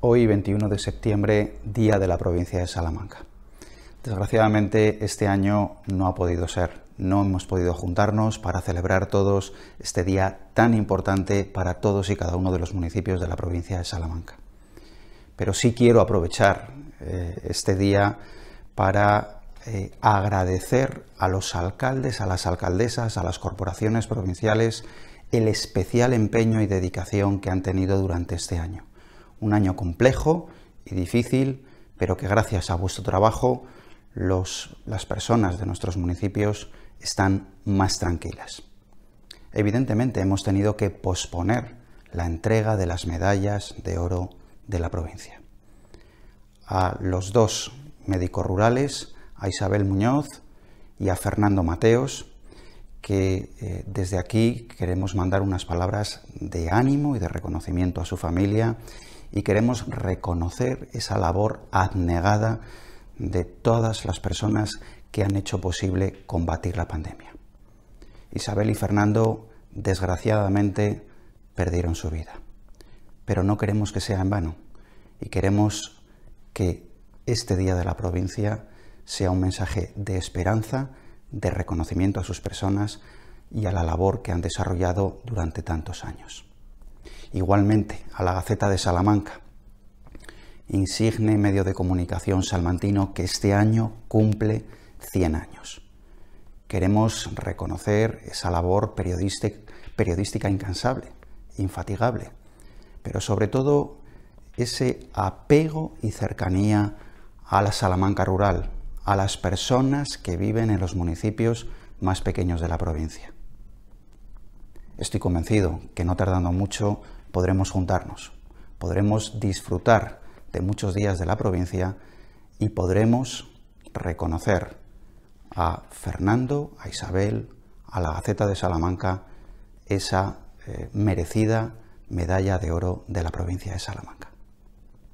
hoy 21 de septiembre, Día de la provincia de Salamanca. Desgraciadamente este año no ha podido ser, no hemos podido juntarnos para celebrar todos este día tan importante para todos y cada uno de los municipios de la provincia de Salamanca. Pero sí quiero aprovechar eh, este día para eh, agradecer a los alcaldes, a las alcaldesas, a las corporaciones provinciales el especial empeño y dedicación que han tenido durante este año un año complejo y difícil, pero que gracias a vuestro trabajo las personas de nuestros municipios están más tranquilas. Evidentemente hemos tenido que posponer la entrega de las medallas de oro de la provincia. A los dos médicos rurales, a Isabel Muñoz y a Fernando Mateos, que eh, desde aquí queremos mandar unas palabras de ánimo y de reconocimiento a su familia y queremos reconocer esa labor abnegada de todas las personas que han hecho posible combatir la pandemia. Isabel y Fernando, desgraciadamente, perdieron su vida. Pero no queremos que sea en vano y queremos que este Día de la Provincia sea un mensaje de esperanza, de reconocimiento a sus personas y a la labor que han desarrollado durante tantos años igualmente a la Gaceta de Salamanca, insigne medio de comunicación salmantino que este año cumple 100 años. Queremos reconocer esa labor periodística incansable, infatigable, pero sobre todo ese apego y cercanía a la Salamanca rural, a las personas que viven en los municipios más pequeños de la provincia. Estoy convencido que no tardando mucho podremos juntarnos, podremos disfrutar de muchos días de la provincia y podremos reconocer a Fernando, a Isabel, a la Gaceta de Salamanca esa eh, merecida medalla de oro de la provincia de Salamanca.